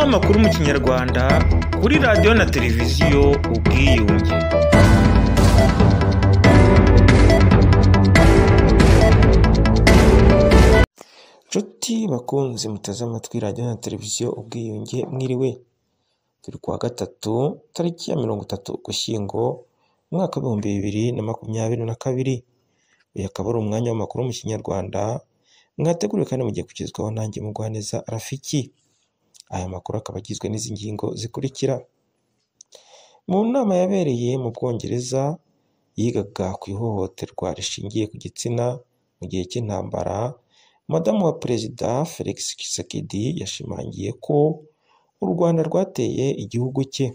w'amakuru mu kinyarwanda kuri radiyo na televiziyo ubwiyunge nshuti bakunzi muteze amatwi radiyo na televiziyo ubwiyunge mwiriwe turi kuwa gatatu tariki ya mirongo itatu ugushyingo umwaka w'ibihumbi bibiri na makumyabiri na kabiri uyu akaba ari umwanya w'amakuru mu kinyarwanda mwateguriwe kandi mugiye kugezwaho nanjye mugwaneza rafiki Aya makuru akaba agizwe n'izi ngingo zikurikira: mu nama yabereye mu Bwongereza yigaga ku ihohoterwa rishingiye ku gitsina mu gihe cy'intambara, Madamu wa Perezida Felix Tshisekedi yashimangiye ko u Rwanda rwateye igihugu cye.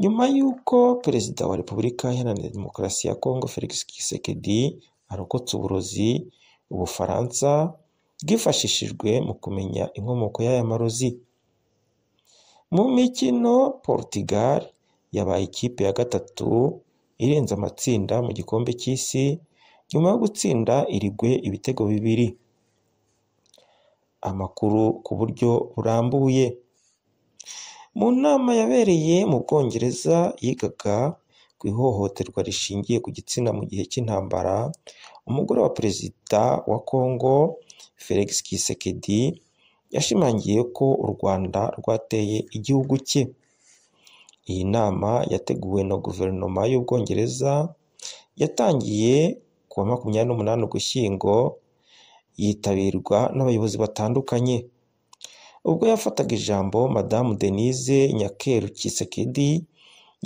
Nyuma y'uko Perezida wa Repubulika Iharanira Demokarasi ya Kongo Felix Tshisekedi arokotse uburozi, Ubufaransa bwifashishijwe mu kumenya inkomoko y'aya marozi mu mikino Portugal yabaye ikipe ya gatatu irenze amatsinda mu gikombe cy'isi nyuma yo gutsinda Uruguay ibitego bibiri amakuru ku buryo burambuye mu nama yabereye mu Bwongereza yigaga ku ihohoterwa rishingiye ku gitsina mu gihe cy'intambara Umugore wa Perezida wa Congo Felix Tshisekedi yashimangiye ko u Rwanda rwateye igihugu cye. Iyi nama yateguwe na Guverinoma y'Ubwongereza yatangiye ku wa makumyabiri n'umunani Ugushyingo, yitabirwa n'abayobozi batandukanye. Ubwo yafataga ijambo Madamu Denise Nyakeru Kisekedi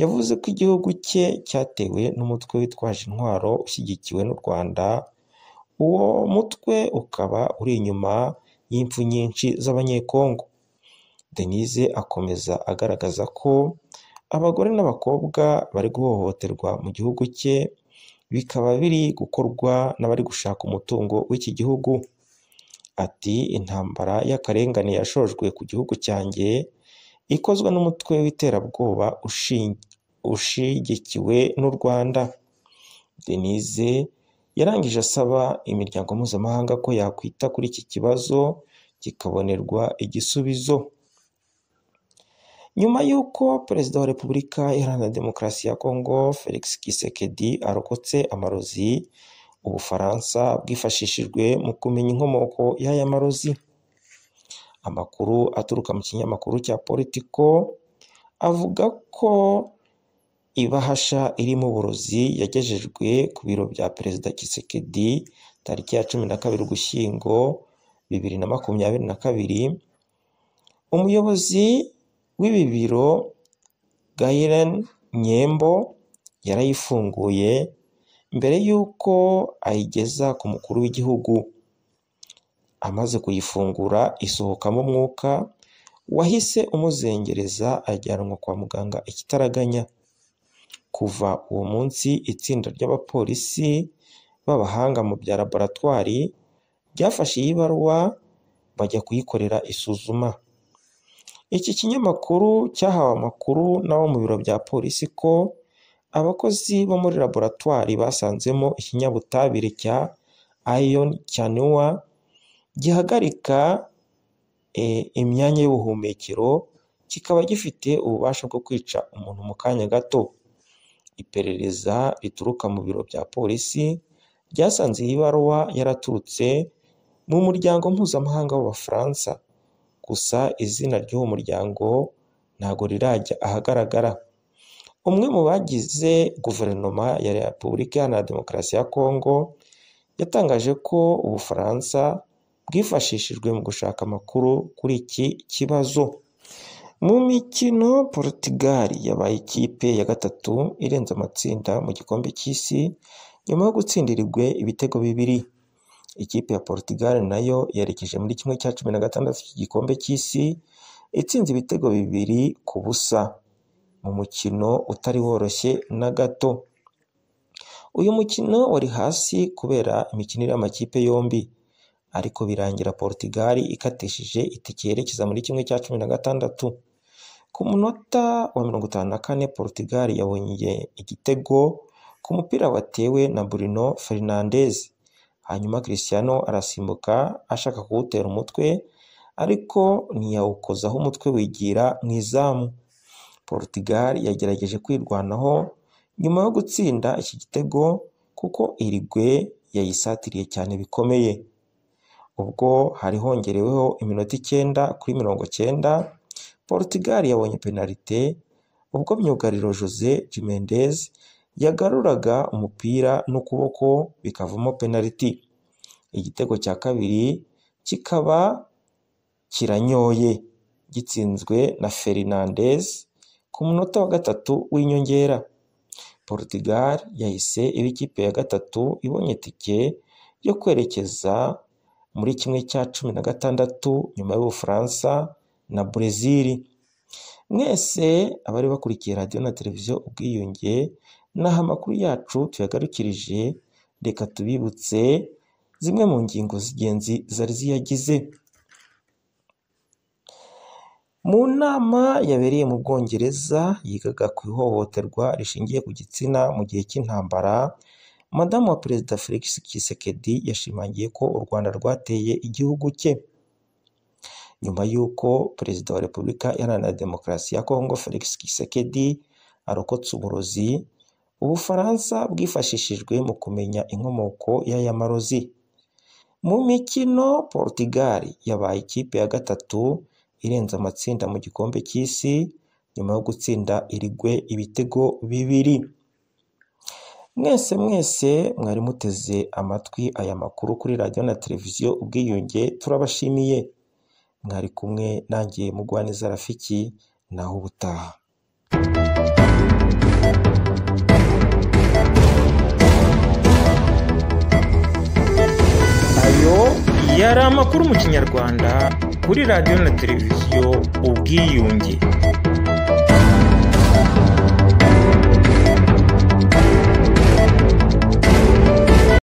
yavuze ko igihugu cye cyatewe n'umutwe witwaje intwaro ushyigikiwe n'u Rwanda uwo mutwe ukaba uri inyuma y'impfu nyinshi z'Abanyekongo Denise akomeza agaragaza ko abagore n'abakobwa bari guhohoterwa mu gihugu cye bikaba biri gukorwa n'abari gushaka umutungo w'iki gihugu ati intambara y'akarengane yashojwe ku gihugu cyanjye ikozwe n'umutwe w'iterabwoba ushyigikiwe n'u Rwanda Denise yarangije asaba imiryango mpuzamahanga ko yakwita kuri iki kibazo kikabonerwa igisubizo nyuma y'uko perezida wa repubulika iharanira demokarasi ya kongo felix kisekedi arokotse amarozi ubufaransa bwifashishijwe mu kumenya inkomoko y'aya marozi Amakuru aturuka mu kinyamakuru cya politiko avuga ko ibahasha irimo uburozi yagejejwe ku biro bya Perezida Kisekedi tariki ya cumi na kabiri Ugushyingo bibiri na makumyabiri na kabiri, umuyobozi w'ibi biro Gailen Nyembo yarayifunguye mbere y'uko ayigeza ku mukuru w'igihugu. amaze kuyifungura isohokamo umwuka wahise umuzengereza ajyanwa kwa muganga ikitaraganya kuva uwo munsi itsinda ry'abapolisi b'abahanga mu bya laboratwari ryafashe iyi baruwa bajya kuyikorera isuzuma iki kinyamakuru cyahawe amakuru n'abo mu biro bya polisi ko abakozi bo muri laboratwari basanzemo ikinyabutabire cya ion cyanua gihagarika e, imyanya y'ubuhumekero, kikaba gifite ububasha bwo kwica umuntu mu kanya gato. Iperereza rituruka mu biro bya polisi ryasanze iyi baruwa yaraturutse mu muryango mpuzamahanga w'Abafaransa, gusa izina ry'uwo muryango ntago rirajya ahagaragara. Umwe mu bagize guverinoma ya Repubulika Iharanira Demokarasi ya Kongo yatangaje ko Ubufaransa bwifashishijwe mu gushaka amakuru kuri iki kibazo mu mikino Portugal yabaye ikipe ya gatatu irenze amatsinda mu gikombe cy'isi nyuma yo gutsindirirwa ibitego bibiri ikipe ya Portugal nayo yerekeje muri kimwe cya cumi na gatandatu cy'igikombe cy'isi itsinze ibitego bibiri ku busa mu mukino utari woroshye na gato uyu mukino wari hasi kubera imikinire y'amakipe yombi ariko birangira Portugal ikatishije itike yerekeza muri kimwe cya cumi na gatandatu ku munota wa mirongo itanu na kane Portugal yabonye igitego ku mupira watewe na Bruno Fernandez hanyuma Cristiano arasimbuka ashaka kuwutera umutwe ariko ntiyawukozaho umutwe wigira mu izamu Portugal yagerageje kwirwanaho nyuma yo gutsinda iki gitego kuko Uruguay yayisatiriye cyane bikomeye ubwo hari hongereweho iminota icyenda kuri mirongo cyenda, Portugal yabonye penalite ubwo myugariro Jose Jimenez yagaruraga umupira n'ukuboko bikavamo penaliti, igitego cya kabiri kikaba kiranyoye gitsinzwe na Fernandes ku munota wa gatatu w'inyongera, Portugal yahise iba ikipe ya gatatu ibonye itike yo kwerekeza muri kimwe cya cumi na gatandatu nyuma y'Ubufaransa na Brezil. Mwese abari bakurikiye radiyo na televiziyo ubwiyunge, naho amakuru yacu tuyagarukirije, reka tubibutse zimwe mu ngingo z'ingenzi zari ziyagize. Mu nama yabereye mu Bwongereza yigaga ku ihohoterwa rishingiye ku gitsina mu gihe cy'intambara Madamu wa Perezida Felix Kisekedi yashimangiye ko u Rwanda rwateye igihugu cye nyuma y'uko Perezida wa Repubulika Iharanira Demokarasi ya Congo Felix Kisekedi arokotse uburozi Ubufaransa bwifashishijwe mu kumenya inkomoko y'aya marozi. Mu mikino Portugal yabaye ikipe ya gatatu irenze amatsinda mu gikombe cy'isi nyuma yo gutsinda Uruguay ibitego bibiri. Mwese mwese mwari muteze amatwi aya makuru kuri radiyo na televiziyo Ubwiyunge turabashimiye, mwari kumwe nanjye Mugwaneza Rafiki naho ubutaha. Ayo yari amakuru mu Kinyarwanda kuri radiyo na televiziyo Ubwiyunge.